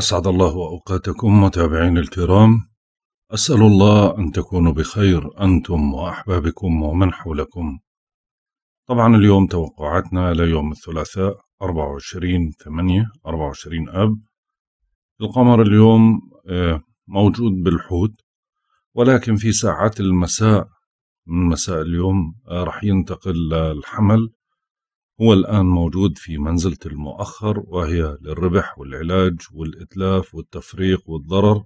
أسعد الله أوقاتكم متابعين الكرام أسأل الله أن تكونوا بخير أنتم وأحبابكم ومن حولكم طبعا اليوم توقعاتنا ليوم الثلاثاء 24 8 24 أب القمر اليوم آه، موجود بالحوت ولكن في ساعات المساء من مساء اليوم آه، رح ينتقل للحمل هو الآن موجود في منزلة المؤخر وهي للربح والعلاج والإتلاف والتفريق والضرر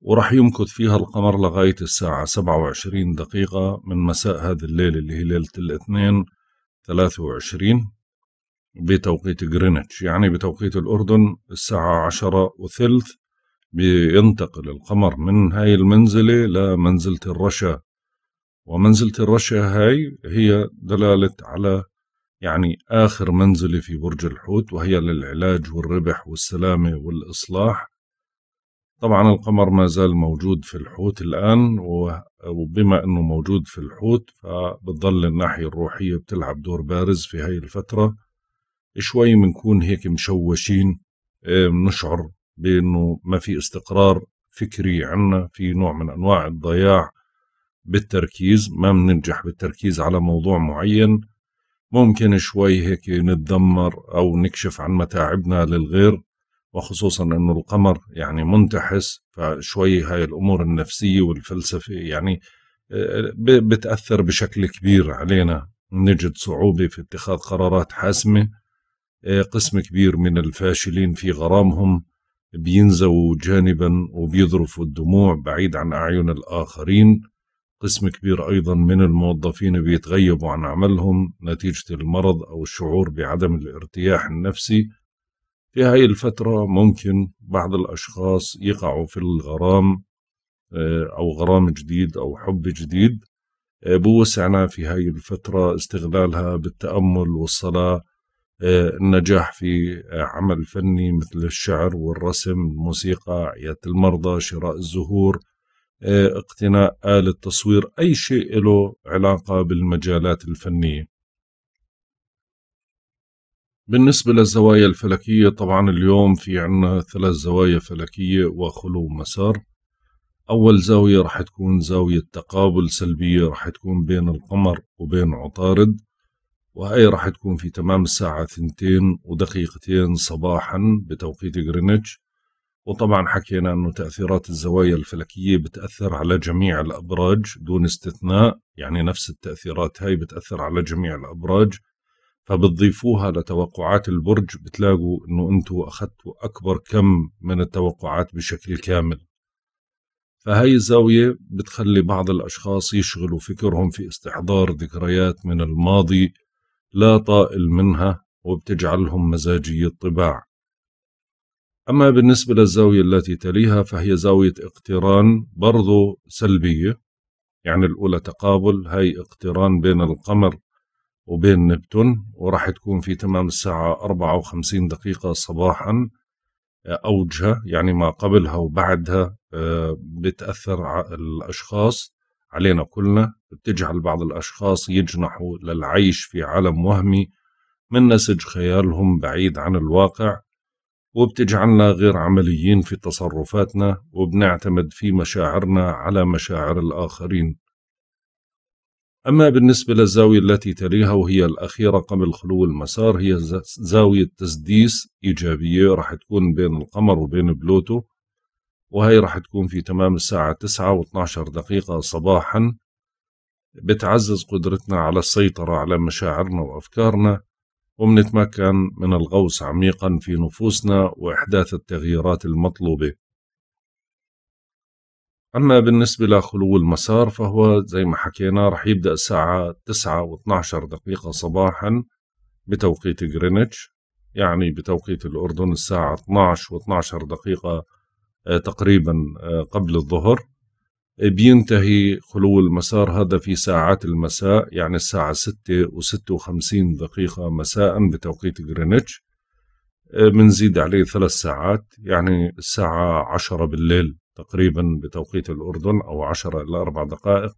ورح يمكث فيها القمر لغاية الساعة 27 دقيقة من مساء هذا الليل اللي هي ليلة الاثنين 23 بتوقيت غرينتش يعني بتوقيت الأردن الساعة عشرة وثلث بينتقل القمر من هاي المنزلة لمنزلة الرشا ومنزلة الرشا هاي هي دلالة على يعني آخر منزلة في برج الحوت وهي للعلاج والربح والسلامة والإصلاح طبعا القمر ما زال موجود في الحوت الآن وبما أنه موجود في الحوت فبتظل الناحية الروحية بتلعب دور بارز في هاي الفترة شوي بنكون هيك مشوشين بنشعر إيه، بأنه ما في استقرار فكري عنا في نوع من أنواع الضياع بالتركيز ما بننجح بالتركيز على موضوع معين ممكن شوي هيك نتدمر أو نكشف عن متاعبنا للغير وخصوصا أنه القمر يعني منتحس فشوي هاي الأمور النفسية والفلسفة يعني آه، بتأثر بشكل كبير علينا نجد صعوبة في اتخاذ قرارات حاسمة آه، قسم كبير من الفاشلين في غرامهم بينزووا جانبا وبيذرفوا الدموع بعيد عن أعين الآخرين قسم كبير أيضا من الموظفين بيتغيبوا عن عملهم نتيجة المرض أو الشعور بعدم الارتياح النفسي في هاي الفترة ممكن بعض الأشخاص يقعوا في الغرام آه، أو غرام جديد أو حب جديد آه، بوسعنا في هاي الفترة استغلالها بالتأمل والصلاة آه، النجاح في عمل فني مثل الشعر والرسم الموسيقى عيادة المرضى شراء الزهور اقتناء آلة تصوير أي شيء له علاقة بالمجالات الفنية بالنسبة للزوايا الفلكية طبعا اليوم في عنا ثلاث زوايا فلكية وخلو مسار أول زاوية رح تكون زاوية تقابل سلبية رح تكون بين القمر وبين عطارد وهي رح تكون في تمام الساعة ثنتين ودقيقتين صباحا بتوقيت غرينتش وطبعا حكينا أنه تأثيرات الزوايا الفلكية بتأثر على جميع الأبراج دون استثناء يعني نفس التأثيرات هاي بتأثر على جميع الأبراج فبتضيفوها لتوقعات البرج بتلاقوا أنه أنتوا أخذتوا أكبر كم من التوقعات بشكل كامل فهي الزاوية بتخلي بعض الأشخاص يشغلوا فكرهم في استحضار ذكريات من الماضي لا طائل منها وبتجعلهم مزاجي الطباع أما بالنسبة للزاوية التي تليها فهي زاوية اقتران برضو سلبية يعني الأولى تقابل هاي اقتران بين القمر وبين نبتون وراح تكون في تمام الساعة 54 دقيقة صباحا آه، أوجها يعني ما قبلها وبعدها آه، بتأثر الأشخاص علينا كلنا بتجعل بعض الأشخاص يجنحوا للعيش في عالم وهمي من نسج خيالهم بعيد عن الواقع وبتجعلنا غير عمليين في تصرفاتنا وبنعتمد في مشاعرنا على مشاعر الآخرين أما بالنسبة للزاوية التي تليها وهي الأخيرة قبل خلو المسار هي زاوية تسديس إيجابية راح تكون بين القمر وبين بلوتو وهي راح تكون في تمام الساعة 9 و 12 دقيقة صباحا بتعزز قدرتنا على السيطرة على مشاعرنا وأفكارنا ومنتمكن من الغوص عميقا في نفوسنا وإحداث التغييرات المطلوبة أما بالنسبة لخلو المسار فهو زي ما حكينا رح يبدأ الساعة 9 و 12 دقيقة صباحا بتوقيت غرينتش يعني بتوقيت الأردن الساعة 12 و 12 دقيقة آه، تقريبا آه، قبل الظهر بينتهي خلو المسار هذا في ساعات المساء يعني الساعة 6 و56 دقيقة مساء بتوقيت غرينتش بنزيد آه، عليه ثلاث ساعات يعني الساعة 10 بالليل تقريبا بتوقيت الأردن أو 10 إلى 4 دقائق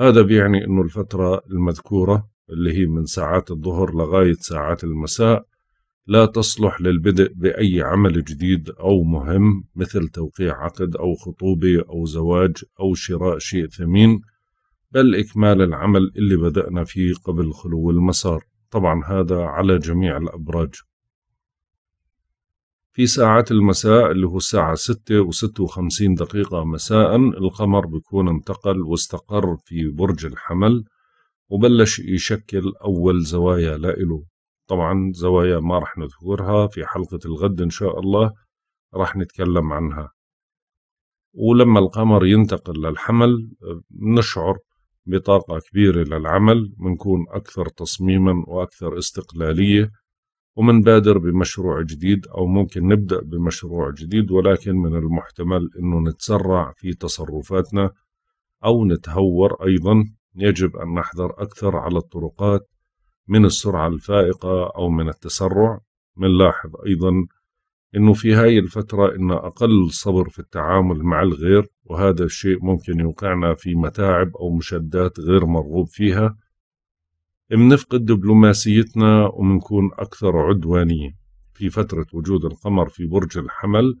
هذا بيعني أنه الفترة المذكورة اللي هي من ساعات الظهر لغاية ساعات المساء لا تصلح للبدء بأي عمل جديد أو مهم مثل توقيع عقد أو خطوبة أو زواج أو شراء شيء ثمين بل إكمال العمل اللي بدأنا فيه قبل خلو المسار طبعا هذا على جميع الأبراج في ساعات المساء اللي هو الساعة 6 و 56 دقيقة مساء القمر بيكون انتقل واستقر في برج الحمل وبلش يشكل أول زوايا لإله طبعا زوايا ما رح نذكرها في حلقة الغد إن شاء الله رح نتكلم عنها ولما القمر ينتقل للحمل نشعر بطاقة كبيرة للعمل منكون أكثر تصميما وأكثر استقلالية ومنبادر بمشروع جديد أو ممكن نبدأ بمشروع جديد ولكن من المحتمل أنه نتسرع في تصرفاتنا أو نتهور أيضا يجب أن نحذر أكثر على الطرقات من السرعة الفائقة أو من التسرع منلاحظ أيضا أنه في هاي الفترة أن أقل صبر في التعامل مع الغير وهذا الشيء ممكن يوقعنا في متاعب أو مشدات غير مرغوب فيها بنفقد دبلوماسيتنا وبنكون أكثر عدوانية في فترة وجود القمر في برج الحمل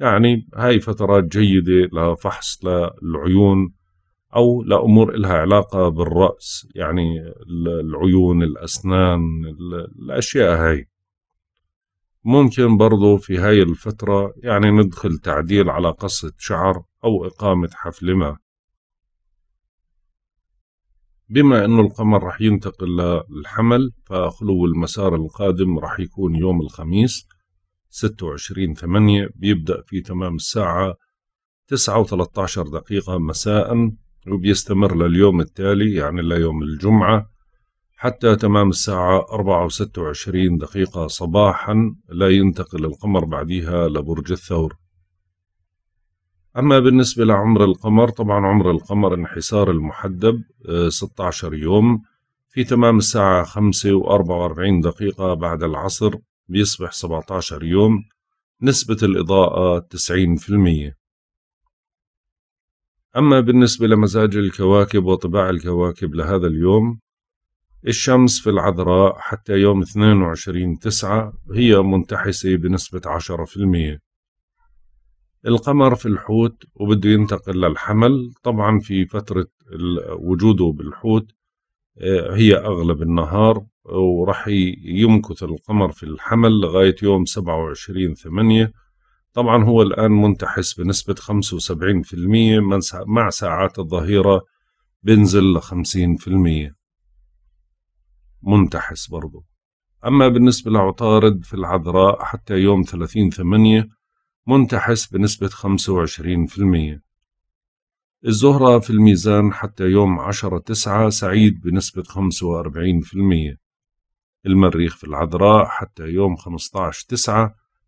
يعني هاي فترات جيدة لفحص للعيون أو لأمور إلها علاقة بالرأس يعني العيون الأسنان الأشياء هاي ممكن برضو في هاي الفترة يعني ندخل تعديل على قصة شعر أو إقامة حفل ما بما أنه القمر رح ينتقل للحمل فخلو المسار القادم رح يكون يوم الخميس 26 8 بيبدأ في تمام الساعة 9 و13 دقيقة مساء وبيستمر لليوم التالي يعني ليوم الجمعة حتى تمام الساعة أربعة وستة وعشرين دقيقة صباحا لا ينتقل القمر بعديها لبرج الثور أما بالنسبة لعمر القمر طبعا عمر القمر انحسار المحدب 16 آه، يوم في تمام الساعة 5 و44 دقيقة بعد العصر بيصبح 17 يوم نسبة الإضاءة 90% أما بالنسبة لمزاج الكواكب وطباع الكواكب لهذا اليوم الشمس في العذراء حتى يوم 22 تسعة هي منتحسة بنسبة 10% القمر في الحوت وبده ينتقل للحمل طبعا في فترة وجوده بالحوت آه، هي أغلب النهار ورح يمكث القمر في الحمل لغاية يوم 27 ثمانية طبعا هو الآن منتحس بنسبة 75% مع ساعات الظهيرة بنزل ل 50% منتحس برضو أما بالنسبة لعطارد في العذراء حتى يوم 30 ثمانية منتحس بنسبة 25% الزهرة في الميزان حتى يوم 10 تسعة سعيد بنسبة 45% المريخ في العذراء حتى يوم 15 تسعة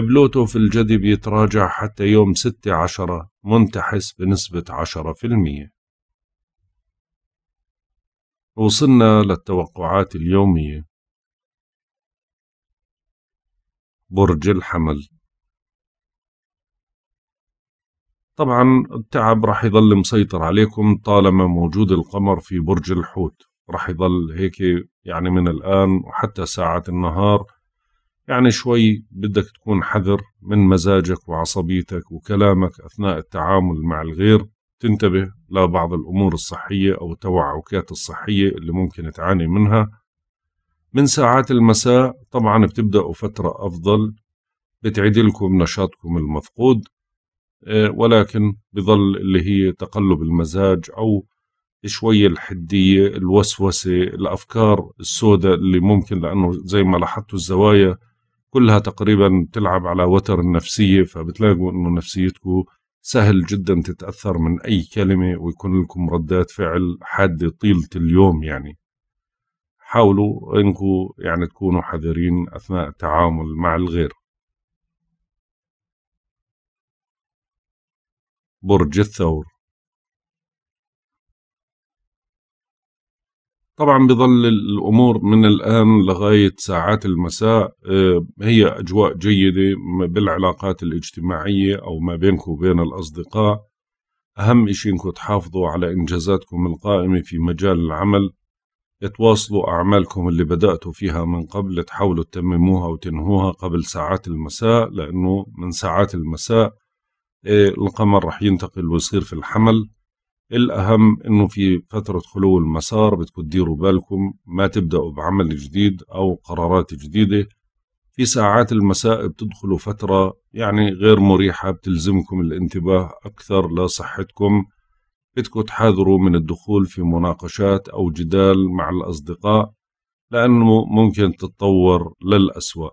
بلوتو في الجدي بيتراجع حتى يوم 6 عشرة منتحس بنسبة 10% وصلنا للتوقعات اليومية برج الحمل طبعا التعب راح يظل مسيطر عليكم طالما موجود القمر في برج الحوت راح يظل هيك يعني من الآن وحتى ساعة النهار يعني شوي بدك تكون حذر من مزاجك وعصبيتك وكلامك أثناء التعامل مع الغير تنتبه لبعض الأمور الصحية أو التوعكات الصحية اللي ممكن تعاني منها من ساعات المساء طبعا بتبدأوا فترة أفضل بتعيدلكم نشاطكم المفقود آه، ولكن بظل اللي هي تقلب المزاج أو شوية الحدية الوسوسة الأفكار السوداء اللي ممكن لأنه زي ما لاحظتوا الزوايا كلها تقريبا تلعب على وتر النفسية فبتلاقوا أنه نفسيتكم سهل جدا تتأثر من أي كلمة ويكون لكم ردات فعل حادة طيلة اليوم يعني حاولوا أنكم يعني تكونوا حذرين أثناء التعامل مع الغير برج الثور طبعا بظل الامور من الان لغايه ساعات المساء آه، هي اجواء جيده بالعلاقات الاجتماعيه او ما بينك وبين الاصدقاء اهم شيء انكم تحافظوا على انجازاتكم القائمه في مجال العمل تواصلوا اعمالكم اللي بداتوا فيها من قبل تحاولوا تتمموها وتنهوها قبل ساعات المساء لانه من ساعات المساء آه، القمر رح ينتقل ويصير في الحمل الأهم إنه في فترة خلو المسار بتكون تديروا بالكم ما تبدأوا بعمل جديد أو قرارات جديدة في ساعات المساء بتدخلوا فترة يعني غير مريحة بتلزمكم الانتباه أكثر لصحتكم بدكم تحاذروا من الدخول في مناقشات أو جدال مع الأصدقاء لأنه ممكن تتطور للأسوأ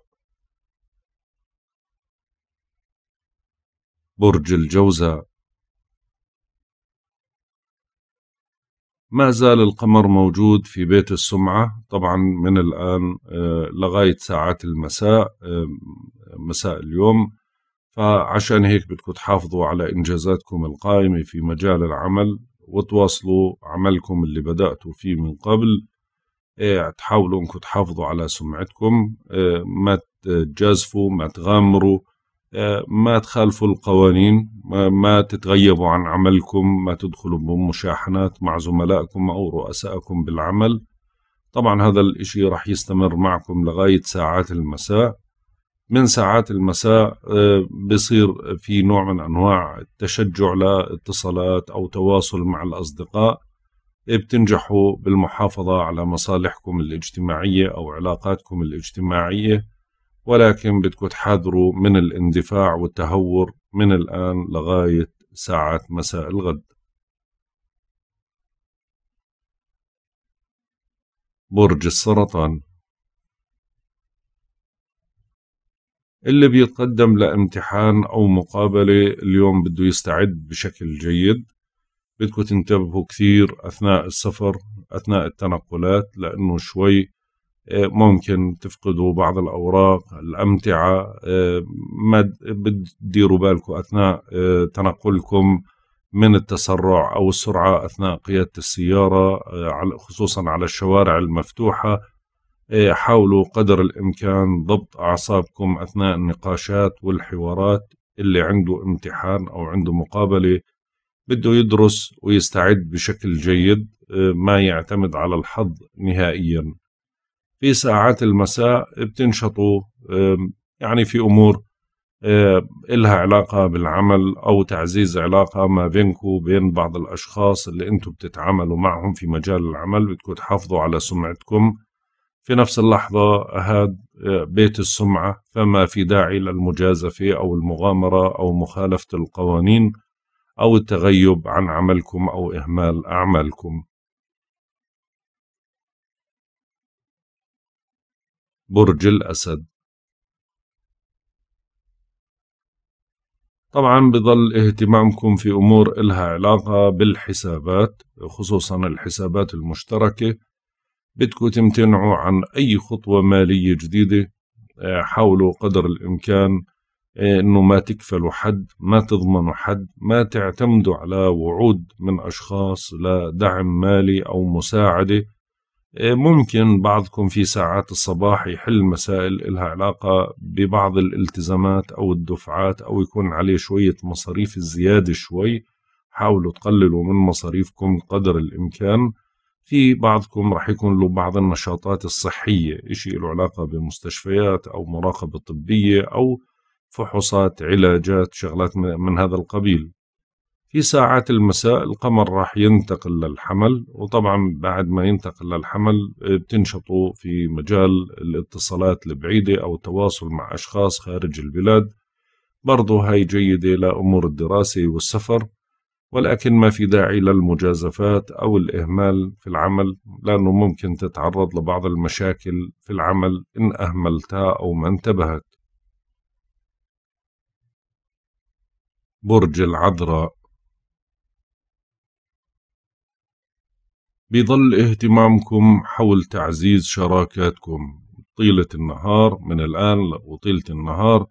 برج الجوزاء ما زال القمر موجود في بيت السمعة طبعا من الآن آه، لغاية ساعات المساء آه، مساء اليوم فعشان هيك بدكم تحافظوا على إنجازاتكم القائمة في مجال العمل وتواصلوا عملكم اللي بدأتوا فيه من قبل إيه، تحاولوا انكم تحافظوا على سمعتكم آه، ما تجازفوا ما تغامروا ما تخالفوا القوانين ما تتغيبوا عن عملكم ما تدخلوا بمشاحنات مع زملائكم أو رؤسائكم بالعمل طبعا هذا الإشي رح يستمر معكم لغاية ساعات المساء من ساعات المساء آه، بصير في نوع من أنواع التشجع لاتصالات أو تواصل مع الأصدقاء بتنجحوا بالمحافظة على مصالحكم الاجتماعية أو علاقاتكم الاجتماعية ولكن بدكم تحذروا من الاندفاع والتهور من الآن لغاية ساعة مساء الغد برج السرطان اللي بيتقدم لامتحان أو مقابلة اليوم بده يستعد بشكل جيد بدكم تنتبهوا كثير أثناء السفر أثناء التنقلات لأنه شوي ممكن تفقدوا بعض الأوراق الأمتعة آه، ما بتديروا بالكم أثناء آه، تنقلكم من التسرع أو السرعة أثناء قيادة السيارة آه، خصوصا على الشوارع المفتوحة حاولوا قدر الإمكان ضبط أعصابكم أثناء النقاشات والحوارات اللي عنده امتحان أو عنده مقابلة بده يدرس ويستعد بشكل جيد ما يعتمد على الحظ نهائياً في ساعات المساء بتنشطوا يعني في أمور إلها علاقة بالعمل أو تعزيز علاقة ما بينكم وبين بعض الأشخاص اللي أنتم بتتعاملوا معهم في مجال العمل بدكم تحافظوا على سمعتكم في نفس اللحظة هاد آه، بيت السمعة فما في داعي للمجازفة أو المغامرة أو مخالفة القوانين أو التغيب عن عملكم أو إهمال أعمالكم برج الأسد طبعا بضل اهتمامكم في أمور إلها علاقة بالحسابات خصوصا الحسابات المشتركة بدكم تمتنعوا عن أي خطوة مالية جديدة آه، حاولوا قدر الإمكان آه، انه ما تكفلوا حد ما تضمنوا حد ما تعتمدوا على وعود من اشخاص لدعم مالي او مساعده آه، ممكن بعضكم في ساعات الصباح يحل مسائل لها علاقة ببعض الالتزامات أو الدفعات أو يكون عليه شوية مصاريف زيادة شوي حاولوا تقللوا من مصاريفكم قدر الإمكان في بعضكم رح يكون له بعض النشاطات الصحية إشي له علاقة بمستشفيات أو مراقبة طبية أو فحوصات علاجات شغلات من هذا القبيل في ساعات المساء القمر راح ينتقل للحمل وطبعا بعد ما ينتقل للحمل آه، بتنشطوا في مجال الاتصالات البعيدة أو التواصل مع أشخاص خارج البلاد برضو هاي جيدة لأمور الدراسة والسفر ولكن ما في داعي للمجازفات أو الإهمال في العمل لأنه ممكن تتعرض لبعض المشاكل في العمل إن أهملتها أو ما انتبهت برج العذراء بظل اهتمامكم حول تعزيز شراكاتكم طيلة النهار من الآن وطيلة النهار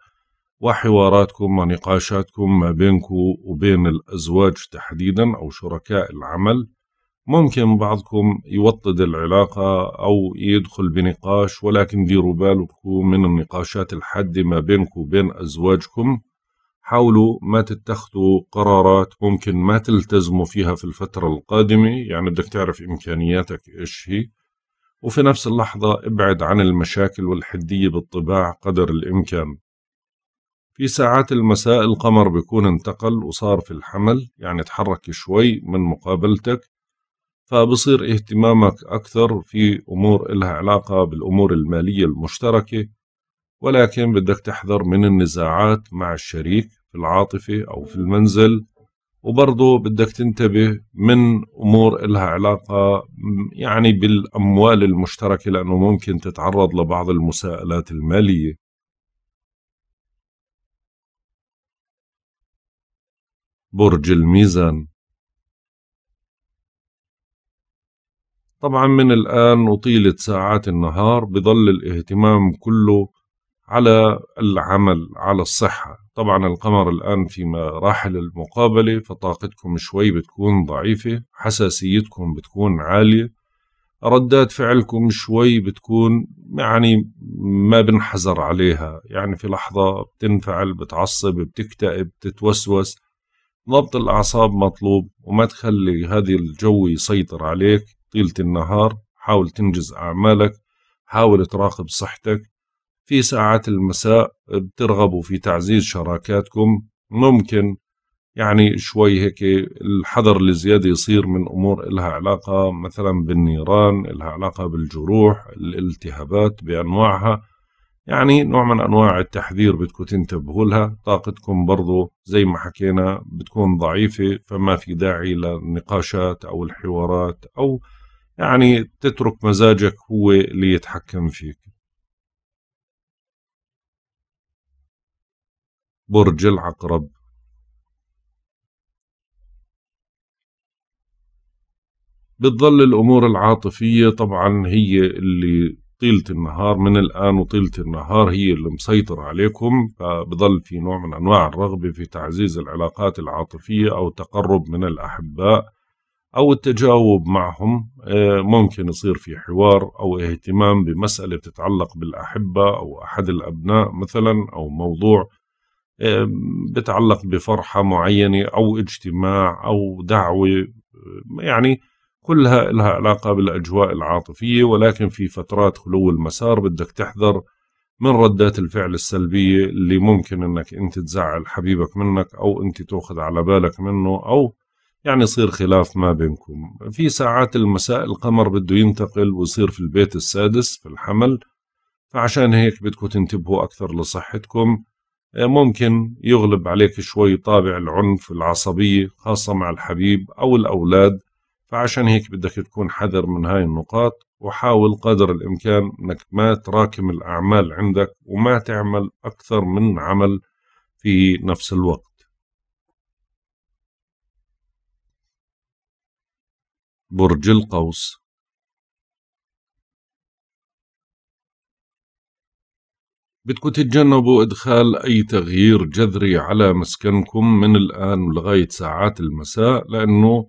وحواراتكم ونقاشاتكم ما بينكم وبين الأزواج تحديدا أو شركاء العمل ممكن بعضكم يوطد العلاقة أو يدخل بنقاش ولكن ديروا بالكم من النقاشات الحادة ما بينكم وبين أزواجكم حاولوا ما تتخذوا قرارات ممكن ما تلتزموا فيها في الفترة القادمة يعني بدك تعرف إمكانياتك إيش هي وفي نفس اللحظة ابعد عن المشاكل والحدية بالطباع قدر الإمكان في ساعات المساء القمر بيكون انتقل وصار في الحمل يعني تحرك شوي من مقابلتك فبصير اهتمامك أكثر في أمور إلها علاقة بالأمور المالية المشتركة ولكن بدك تحذر من النزاعات مع الشريك في العاطفة أو في المنزل وبرضه بدك تنتبه من أمور إلها علاقة يعني بالأموال المشتركة لأنه ممكن تتعرض لبعض المساءلات المالية برج الميزان طبعا من الآن وطيلة ساعات النهار بظل الاهتمام كله على العمل على الصحة طبعا القمر الآن في مراحل المقابلة فطاقتكم شوي بتكون ضعيفة حساسيتكم بتكون عالية ردات فعلكم شوي بتكون يعني ما بنحذر عليها يعني في لحظة بتنفعل بتعصب بتكتئب بتتوسوس ضبط الأعصاب مطلوب وما تخلي هذه الجو يسيطر عليك طيلة النهار حاول تنجز أعمالك حاول تراقب صحتك في ساعات المساء بترغبوا في تعزيز شراكاتكم ممكن يعني شوي هيك الحذر الزيادة يصير من أمور إلها علاقة مثلا بالنيران إلها علاقة بالجروح الالتهابات بأنواعها يعني نوع من أنواع التحذير بدكم تنتبهوا لها طاقتكم برضو زي ما حكينا بتكون ضعيفة فما في داعي للنقاشات أو الحوارات أو يعني تترك مزاجك هو اللي يتحكم فيك برج العقرب بتظل الأمور العاطفية طبعا هي اللي طيلة النهار من الآن وطيلة النهار هي اللي مسيطر عليكم فبظل في نوع من أنواع الرغبة في تعزيز العلاقات العاطفية أو التقرب من الأحباء أو التجاوب معهم آه، ممكن يصير في حوار أو اهتمام بمسألة بتتعلق بالأحبة أو أحد الأبناء مثلا أو موضوع بتعلق بفرحة معينة أو اجتماع أو دعوة يعني كلها لها علاقة بالأجواء العاطفية ولكن في فترات خلو المسار بدك تحذر من ردات الفعل السلبية اللي ممكن انك انت تزعل حبيبك منك او انت تاخذ على بالك منه او يعني يصير خلاف ما بينكم في ساعات المساء القمر بده ينتقل ويصير في البيت السادس في الحمل فعشان هيك بدكم تنتبهوا أكثر لصحتكم ممكن يغلب عليك شوي طابع العنف العصبية خاصة مع الحبيب أو الأولاد فعشان هيك بدك تكون حذر من هاي النقاط وحاول قدر الإمكان أنك ما تراكم الأعمال عندك وما تعمل أكثر من عمل في نفس الوقت برج القوس بدكم تتجنبوا إدخال أي تغيير جذري على مسكنكم من الآن ولغاية ساعات المساء لأنه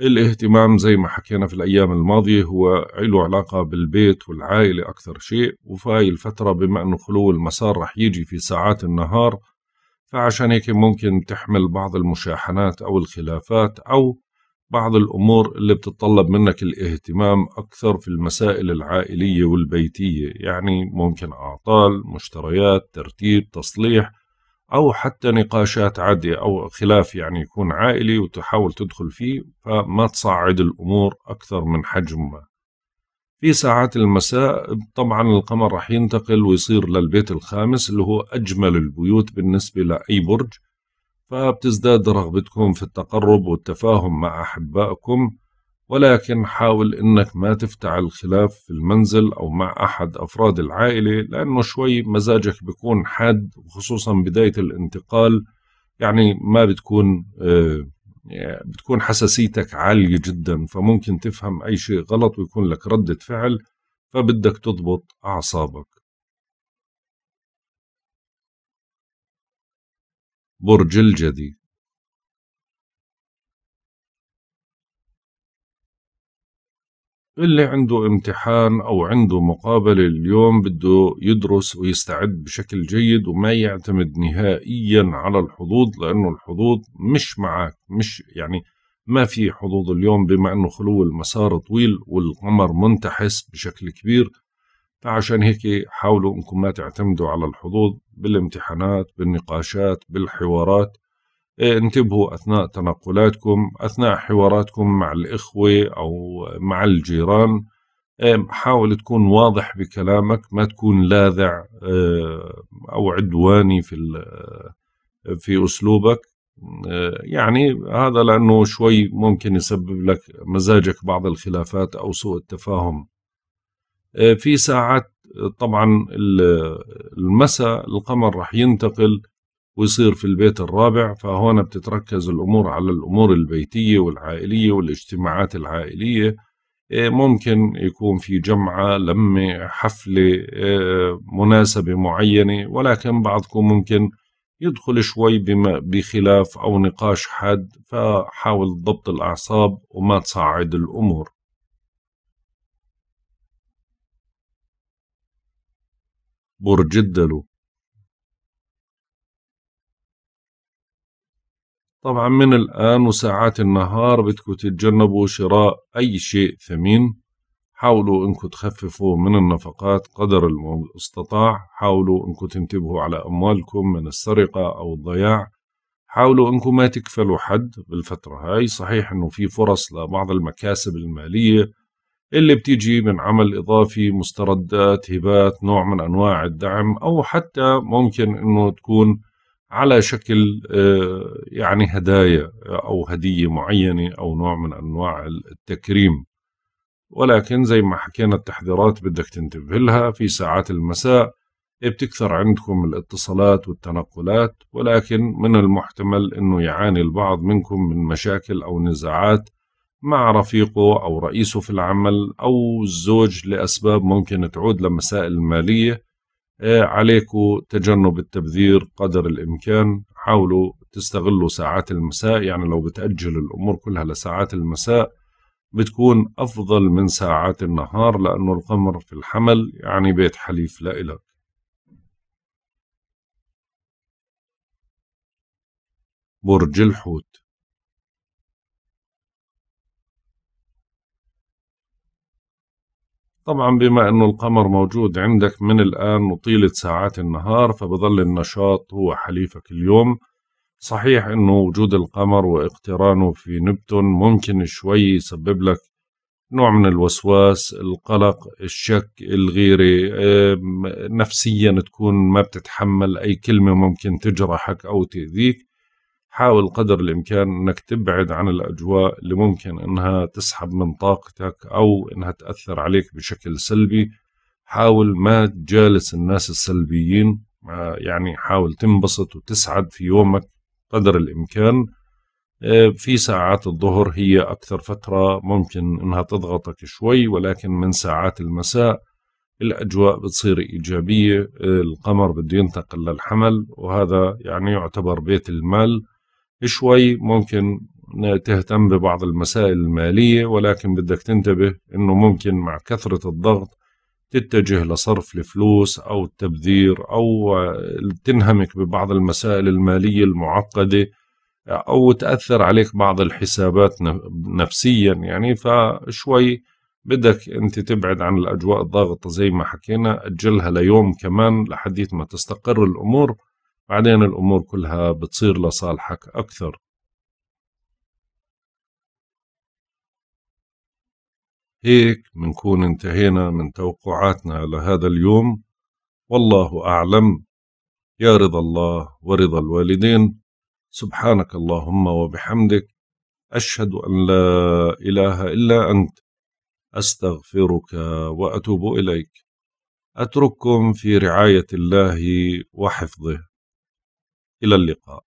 الاهتمام زي ما حكينا في الأيام الماضية هو له علاقة بالبيت والعائلة أكثر شيء وفي الفترة بما أنه خلو المسار رح يجي في ساعات النهار فعشان هيك ممكن تحمل بعض المشاحنات أو الخلافات أو بعض الأمور اللي بتطلب منك الاهتمام أكثر في المسائل العائلية والبيتية يعني ممكن أعطال مشتريات ترتيب تصليح أو حتى نقاشات عادية أو خلاف يعني يكون عائلي وتحاول تدخل فيه فما تصعد الأمور أكثر من حجمها في ساعات المساء طبعا القمر راح ينتقل ويصير للبيت الخامس اللي هو أجمل البيوت بالنسبة لأي برج فبتزداد رغبتكم في التقرب والتفاهم مع أحبائكم ولكن حاول إنك ما تفتعل الخلاف في المنزل أو مع أحد أفراد العائلة لأنه شوي مزاجك بيكون حاد وخصوصا بداية الانتقال يعني ما بتكون آه، يعني بتكون حساسيتك عالية جدا فممكن تفهم أي شيء غلط ويكون لك ردة فعل فبدك تضبط أعصابك برج الجدي اللي عنده امتحان أو عنده مقابلة اليوم بده يدرس ويستعد بشكل جيد وما يعتمد نهائيا على الحظوظ لأنه الحظوظ مش معك مش يعني ما في حظوظ اليوم بما أنه خلو المسار طويل والقمر منتحس بشكل كبير فعشان هيك حاولوا انكم ما تعتمدوا على الحظوظ بالامتحانات بالنقاشات بالحوارات إيه، انتبهوا اثناء تنقلاتكم اثناء حواراتكم مع الاخوه او مع الجيران إيه، حاول تكون واضح بكلامك ما تكون لاذع آه، او عدواني في في اسلوبك آه، يعني هذا لانه شوي ممكن يسبب لك مزاجك بعض الخلافات او سوء التفاهم آه، في ساعات آه، طبعا آه، المساء القمر راح ينتقل ويصير في البيت الرابع فهون بتتركز الأمور على الأمور البيتية والعائلية والاجتماعات العائلية ممكن يكون في جمعة لمة حفلة مناسبة معينة ولكن بعضكم ممكن يدخل شوي بخلاف أو نقاش حاد فحاول ضبط الأعصاب وما تصعد الأمور برج الدلو طبعا من الآن وساعات النهار بدكم تتجنبوا شراء أي شيء ثمين حاولوا انكم تخففوا من النفقات قدر المستطاع حاولوا انكم تنتبهوا على أموالكم من السرقة أو الضياع حاولوا انكم ما تكفلوا حد بالفترة هاي صحيح انه في فرص لبعض المكاسب المالية اللي بتيجي من عمل إضافي مستردات هبات نوع من أنواع الدعم أو حتى ممكن أنه تكون على شكل آه، يعني هدايا آه، أو هدية معينة أو نوع من أنواع التكريم ولكن زي ما حكينا التحذيرات بدك تنتبه لها في ساعات المساء بتكثر عندكم الاتصالات والتنقلات ولكن من المحتمل أنه يعاني البعض منكم من مشاكل أو نزاعات مع رفيقه أو رئيسه في العمل أو الزوج لأسباب ممكن تعود لمسائل مالية آه، عليكم تجنب التبذير قدر الإمكان حاولوا تستغلوا ساعات المساء يعني لو بتأجل الأمور كلها لساعات المساء بتكون أفضل من ساعات النهار لأنه القمر في الحمل يعني بيت حليف لإلك برج الحوت طبعا بما أنه القمر موجود عندك من الآن وطيلة ساعات النهار فبظل النشاط هو حليفك اليوم صحيح أنه وجود القمر واقترانه في نبتون ممكن شوي يسبب لك نوع من الوسواس القلق الشك الغيرة نفسيا تكون ما بتتحمل أي كلمة ممكن تجرحك أو تأذيك حاول قدر الإمكان أنك تبعد عن الأجواء اللي ممكن أنها تسحب من طاقتك أو أنها تأثر عليك بشكل سلبي حاول ما تجالس الناس السلبيين يعني حاول تنبسط وتسعد في يومك قدر الإمكان آه، في ساعات الظهر هي أكثر فترة ممكن أنها تضغطك شوي ولكن من ساعات المساء الأجواء بتصير إيجابية آه، القمر بده ينتقل للحمل وهذا يعني يعتبر بيت المال شوي ممكن تهتم ببعض المسائل المالية ولكن بدك تنتبه أنه ممكن مع كثرة الضغط تتجه لصرف الفلوس أو التبذير أو تنهمك ببعض المسائل المالية المعقدة أو تأثر عليك بعض الحسابات نفسيا يعني فشوي بدك أنت تبعد عن الأجواء الضاغطة زي ما حكينا أجلها ليوم كمان لحديث ما تستقر الأمور بعدين الأمور كلها بتصير لصالحك أكثر هيك منكون انتهينا من توقعاتنا لهذا اليوم والله أعلم يا رضا الله ورضا الوالدين سبحانك اللهم وبحمدك أشهد أن لا إله إلا أنت أستغفرك وأتوب إليك أترككم في رعاية الله وحفظه إلى اللقاء